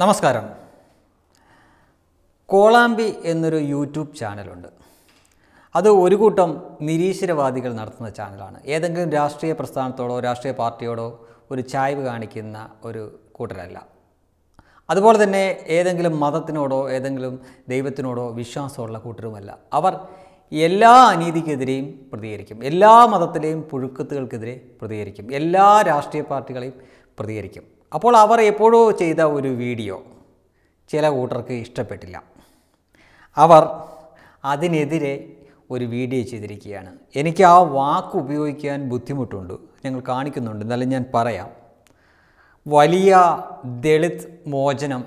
നമസ്കാരം കോളാമ്പി എന്നൊരു യൂട്യൂബ് ചാനലുണ്ട് അത് ഒരു കൂട്ടം നിരീശ്വരവാദികൾ നടത്തുന്ന ചാനലാണ് ഏതെങ്കിലും രാഷ്ട്രീയ പ്രസ്ഥാനത്തോടോ രാഷ്ട്രീയ പാർട്ടിയോടോ ഒരു ചായ്വ് കാണിക്കുന്ന ഒരു കൂട്ടരല്ല അതുപോലെ തന്നെ ഏതെങ്കിലും മതത്തിനോടോ ഏതെങ്കിലും ദൈവത്തിനോടോ വിശ്വാസമുള്ള കൂട്ടരുമല്ല അവർ എല്ലാ അനീതിക്കെതിരെയും പ്രതികരിക്കും എല്ലാ മതത്തിലെയും പുഴുക്കത്തുകൾക്കെതിരെ പ്രതികരിക്കും എല്ലാ രാഷ്ട്രീയ പാർട്ടികളെയും പ്രതികരിക്കും അപ്പോൾ അവർ എപ്പോഴോ ചെയ്ത ഒരു വീഡിയോ ചില കൂട്ടർക്ക് ഇഷ്ടപ്പെട്ടില്ല അവർ അതിനെതിരെ ഒരു വീഡിയോ ചെയ്തിരിക്കുകയാണ് എനിക്ക് ആ വാക്ക് ഉപയോഗിക്കാൻ ബുദ്ധിമുട്ടുണ്ട് ഞങ്ങൾ കാണിക്കുന്നുണ്ട് എന്നാലും ഞാൻ പറയാം വലിയ ദളിത് മോചനം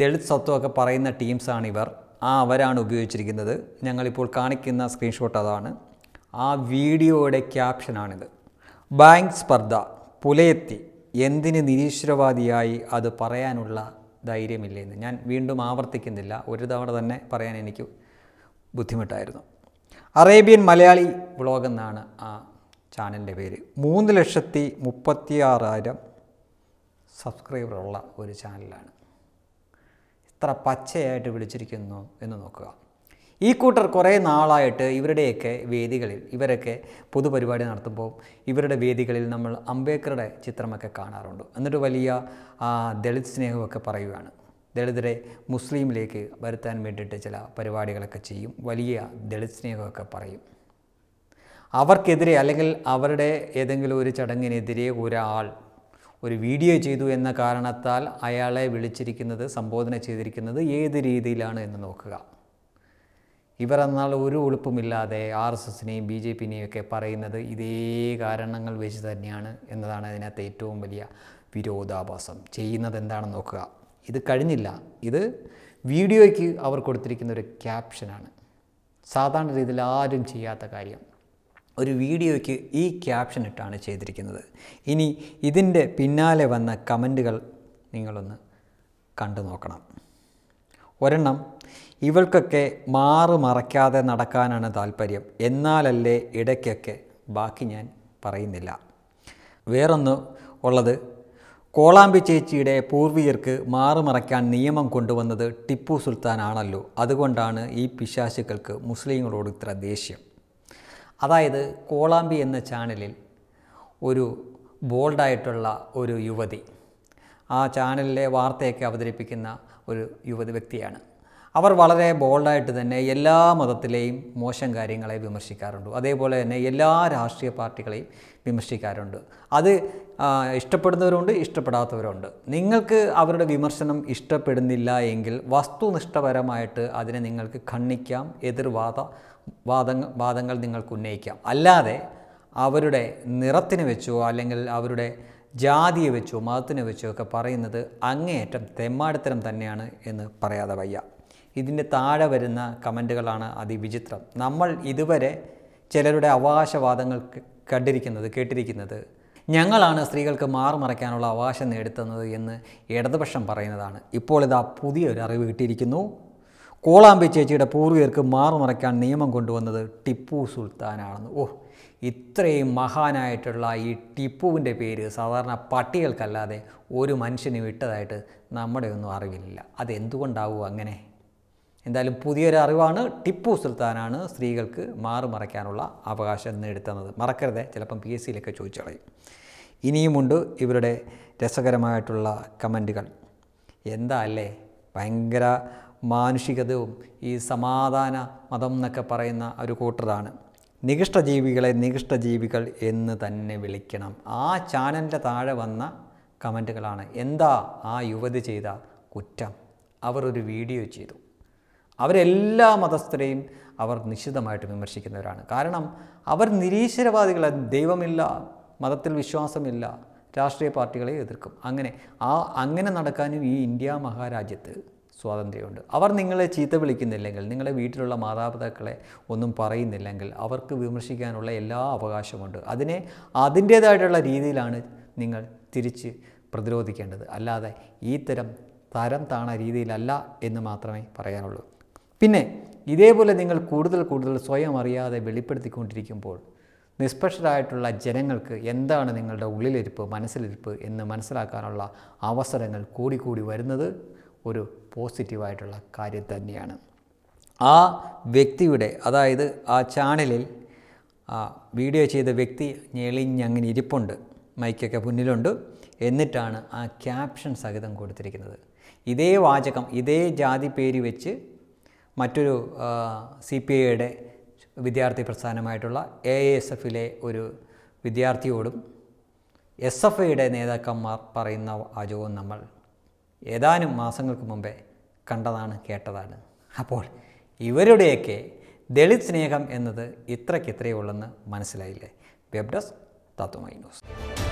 ദളിത് സ്വത്വമൊക്കെ പറയുന്ന ടീംസാണ് ഇവർ ആ അവരാണ് ഉപയോഗിച്ചിരിക്കുന്നത് ഞങ്ങളിപ്പോൾ കാണിക്കുന്ന സ്ക്രീൻഷോട്ട് അതാണ് ആ വീഡിയോയുടെ ക്യാപ്ഷനാണിത് ബാങ്ക് സ്പർദ്ധ പുലയെത്തി എന്തിന് നിരീശ്വരവാദിയായി അത് പറയാനുള്ള ധൈര്യമില്ലെന്ന് ഞാൻ വീണ്ടും ആവർത്തിക്കുന്നില്ല ഒരു തവണ തന്നെ പറയാൻ എനിക്ക് ബുദ്ധിമുട്ടായിരുന്നു അറേബ്യൻ മലയാളി വ്ളോഗ് എന്നാണ് ആ ചാനലിൻ്റെ പേര് മൂന്ന് ലക്ഷത്തി മുപ്പത്തി ആറായിരം സബ്സ്ക്രൈബറുള്ള ഒരു ചാനലാണ് ഇത്ര പച്ചയായിട്ട് വിളിച്ചിരിക്കുന്നു എന്ന് നോക്കുക ഈ കൂട്ടർ കുറേ നാളായിട്ട് ഇവരുടെയൊക്കെ വേദികളിൽ ഇവരൊക്കെ പൊതുപരിപാടി നടത്തുമ്പോൾ ഇവരുടെ വേദികളിൽ നമ്മൾ അംബേദ്കറുടെ ചിത്രമൊക്കെ കാണാറുണ്ട് എന്നിട്ട് വലിയ ദളിത് സ്നേഹമൊക്കെ പറയുകയാണ് ദളിതരെ മുസ്ലിമിലേക്ക് വരുത്താൻ വേണ്ടിയിട്ട് ചില പരിപാടികളൊക്കെ ചെയ്യും വലിയ ദളിത് സ്നേഹമൊക്കെ പറയും അവർക്കെതിരെ അല്ലെങ്കിൽ അവരുടെ ഏതെങ്കിലും ഒരു ചടങ്ങിനെതിരെ ഒരാൾ ഒരു വീഡിയോ ചെയ്തു എന്ന കാരണത്താൽ അയാളെ വിളിച്ചിരിക്കുന്നത് സംബോധന ചെയ്തിരിക്കുന്നത് ഏത് രീതിയിലാണ് എന്ന് നോക്കുക എന്നാൽ ഒരു ഒളിപ്പുമില്ലാതെ ആർ എസ് എസിനെയും ബി ജെ പിനെയും ഒക്കെ പറയുന്നത് ഇതേ കാരണങ്ങൾ വെച്ച് തന്നെയാണ് എന്നതാണ് അതിനകത്ത് ഏറ്റവും വലിയ വിരോധാഭാസം ചെയ്യുന്നത് എന്താണെന്ന് നോക്കുക ഇത് കഴിഞ്ഞില്ല ഇത് വീഡിയോയ്ക്ക് അവർ കൊടുത്തിരിക്കുന്ന ഒരു ക്യാപ്ഷനാണ് സാധാരണ രീതിയിൽ ആരും ചെയ്യാത്ത കാര്യം ഒരു വീഡിയോയ്ക്ക് ഈ ക്യാപ്ഷൻ ഇട്ടാണ് ചെയ്തിരിക്കുന്നത് ഇനി ഇതിൻ്റെ പിന്നാലെ വന്ന കമൻറ്റുകൾ നിങ്ങളൊന്ന് കണ്ടു നോക്കണം ഒരെണ്ണം ഇവൾക്കൊക്കെ മാറു മറയ്ക്കാതെ നടക്കാനാണ് താല്പര്യം എന്നാലല്ലേ ഇടയ്ക്കൊക്കെ ബാക്കി ഞാൻ പറയുന്നില്ല വേറൊന്ന് ഉള്ളത് കോളാമ്പി ചേച്ചിയുടെ പൂർവികർക്ക് മാറുമറയ്ക്കാൻ നിയമം കൊണ്ടുവന്നത് ടിപ്പു സുൽത്താനാണല്ലോ അതുകൊണ്ടാണ് ഈ പിശാശുക്കൾക്ക് മുസ്ലിങ്ങളോട് ഇത്ര ദേഷ്യം അതായത് കോളാമ്പി എന്ന ചാനലിൽ ഒരു ബോൾഡായിട്ടുള്ള ഒരു യുവതി ആ ചാനലിലെ വാർത്തയൊക്കെ അവതരിപ്പിക്കുന്ന ഒരു യുവതി വ്യക്തിയാണ് അവർ വളരെ ബോൾഡായിട്ട് തന്നെ എല്ലാ മതത്തിലെയും മോശം കാര്യങ്ങളെ വിമർശിക്കാറുണ്ട് അതേപോലെ തന്നെ എല്ലാ രാഷ്ട്രീയ പാർട്ടികളെയും വിമർശിക്കാറുണ്ട് അത് ഇഷ്ടപ്പെടുന്നവരുണ്ട് ഇഷ്ടപ്പെടാത്തവരുണ്ട് നിങ്ങൾക്ക് അവരുടെ വിമർശനം ഇഷ്ടപ്പെടുന്നില്ല എങ്കിൽ വസ്തുനിഷ്ഠപരമായിട്ട് അതിനെ നിങ്ങൾക്ക് ഖണ്ഡിക്കാം എതിർവാദ വാദങ്ങൾ വാദങ്ങൾ നിങ്ങൾക്ക് ഉന്നയിക്കാം അല്ലാതെ അവരുടെ നിറത്തിന് വെച്ചോ അല്ലെങ്കിൽ അവരുടെ ജാതിയെ വെച്ചോ മതത്തിനെ വെച്ചോ ഒക്കെ പറയുന്നത് അങ്ങേയറ്റം തെമ്മാടിത്തരം തന്നെയാണ് എന്ന് പറയാതെ വയ്യ ഇതിൻ്റെ താഴെ വരുന്ന കമൻറ്റുകളാണ് അതിവിചിത്രം നമ്മൾ ഇതുവരെ ചിലരുടെ അവകാശവാദങ്ങൾ കണ്ടിരിക്കുന്നത് കേട്ടിരിക്കുന്നത് ഞങ്ങളാണ് സ്ത്രീകൾക്ക് മാറുമറയ്ക്കാനുള്ള അവകാശം നേടുത്തുന്നത് എന്ന് ഇടതുപക്ഷം പറയുന്നതാണ് ഇപ്പോൾ ഇതാ പുതിയൊരു അറിവ് കിട്ടിയിരിക്കുന്നു കോളാമ്പി ചേച്ചിയുടെ പൂർവികർക്ക് മാറുമറയ്ക്കാൻ നിയമം കൊണ്ടുവന്നത് ടിപ്പു സുൽത്താനാണെന്ന് ഓ ഇത്രയും മഹാനായിട്ടുള്ള ഈ ടിപ്പുവിൻ്റെ പേര് സാധാരണ പട്ടികൾക്കല്ലാതെ ഒരു മനുഷ്യന് വിട്ടതായിട്ട് നമ്മുടെ ഒന്നും അറിവില്ല അതെന്തുകൊണ്ടാവും അങ്ങനെ എന്തായാലും പുതിയൊരു അറിവാണ് ടിപ്പു സുൽത്താനാണ് സ്ത്രീകൾക്ക് മാറുമറയ്ക്കാനുള്ള അവകാശം നേടുത്തുന്നത് മറക്കരുത് ചിലപ്പം പി എസ് സിയിലൊക്കെ ചോദിച്ചു കളയും ഇനിയുമുണ്ട് ഇവരുടെ രസകരമായിട്ടുള്ള കമൻറ്റുകൾ എന്താ അല്ലേ ഭയങ്കര മാനുഷികതയും ഈ സമാധാന മതം എന്നൊക്കെ പറയുന്ന ഒരു കൂട്ടരാണ് നികിഷ്ട ജീവികൾ എന്ന് തന്നെ വിളിക്കണം ആ ചാനലിൻ്റെ താഴെ വന്ന കമൻറ്റുകളാണ് എന്താ ആ യുവതി ചെയ്ത കുറ്റം അവർ ഒരു വീഡിയോ ചെയ്തു അവരെല്ലാ മതസ്ഥരെയും അവർ നിശ്ചിതമായിട്ട് വിമർശിക്കുന്നവരാണ് കാരണം അവർ നിരീശ്വരവാദികളെ ദൈവമില്ല മതത്തിൽ വിശ്വാസമില്ല രാഷ്ട്രീയ പാർട്ടികളെ എതിർക്കും അങ്ങനെ ആ അങ്ങനെ നടക്കാനും ഈ ഇന്ത്യ മഹാരാജ്യത്ത് സ്വാതന്ത്ര്യമുണ്ട് അവർ നിങ്ങളെ ചീത്ത വിളിക്കുന്നില്ലെങ്കിൽ നിങ്ങളുടെ വീട്ടിലുള്ള മാതാപിതാക്കളെ ഒന്നും പറയുന്നില്ലെങ്കിൽ അവർക്ക് വിമർശിക്കാനുള്ള എല്ലാ അവകാശമുണ്ട് അതിനെ അതിൻ്റേതായിട്ടുള്ള രീതിയിലാണ് നിങ്ങൾ തിരിച്ച് പ്രതിരോധിക്കേണ്ടത് അല്ലാതെ ഈ തരം തരം താണ രീതിയിലല്ല എന്ന് മാത്രമേ പറയാനുള്ളൂ പിന്നെ ഇതേപോലെ നിങ്ങൾ കൂടുതൽ കൂടുതൽ സ്വയം അറിയാതെ വെളിപ്പെടുത്തിക്കൊണ്ടിരിക്കുമ്പോൾ നിഷ്പക്ഷരായിട്ടുള്ള ജനങ്ങൾക്ക് എന്താണ് നിങ്ങളുടെ ഉള്ളിലിരിപ്പ് മനസ്സിലിരിപ്പ് എന്ന് മനസ്സിലാക്കാനുള്ള അവസരങ്ങൾ കൂടിക്കൂടി വരുന്നത് ഒരു പോസിറ്റീവായിട്ടുള്ള കാര്യം തന്നെയാണ് ആ വ്യക്തിയുടെ അതായത് ആ ചാനലിൽ ആ വീഡിയോ ചെയ്ത വ്യക്തി ഞെളിഞ്ഞങ്ങനെ ഇരിപ്പുണ്ട് മൈക്കൊക്കെ മുന്നിലുണ്ട് എന്നിട്ടാണ് ആ ക്യാപ്ഷൻ സഹിതം കൊടുത്തിരിക്കുന്നത് ഇതേ വാചകം ഇതേ ജാതി പേര് വെച്ച് മറ്റൊരു സി പി ഐയുടെ വിദ്യാർത്ഥി പ്രസ്ഥാനമായിട്ടുള്ള എ എസ് എഫിലെ ഒരു വിദ്യാർത്ഥിയോടും എസ് എഫ് ഐയുടെ നേതാക്കന്മാർ പറയുന്ന വാചകവും നമ്മൾ ഏതാനും മാസങ്ങൾക്ക് മുമ്പേ കണ്ടതാണ് കേട്ടതാണ് അപ്പോൾ ഇവരുടെയൊക്കെ ദളിത് സ്നേഹം എന്നത് ഇത്രയ്ക്കിത്രയേ ഉള്ളെന്ന് മനസ്സിലായില്ലേ വെബ് ഡെസ്ക് തത്വമൈ ന്യൂസ്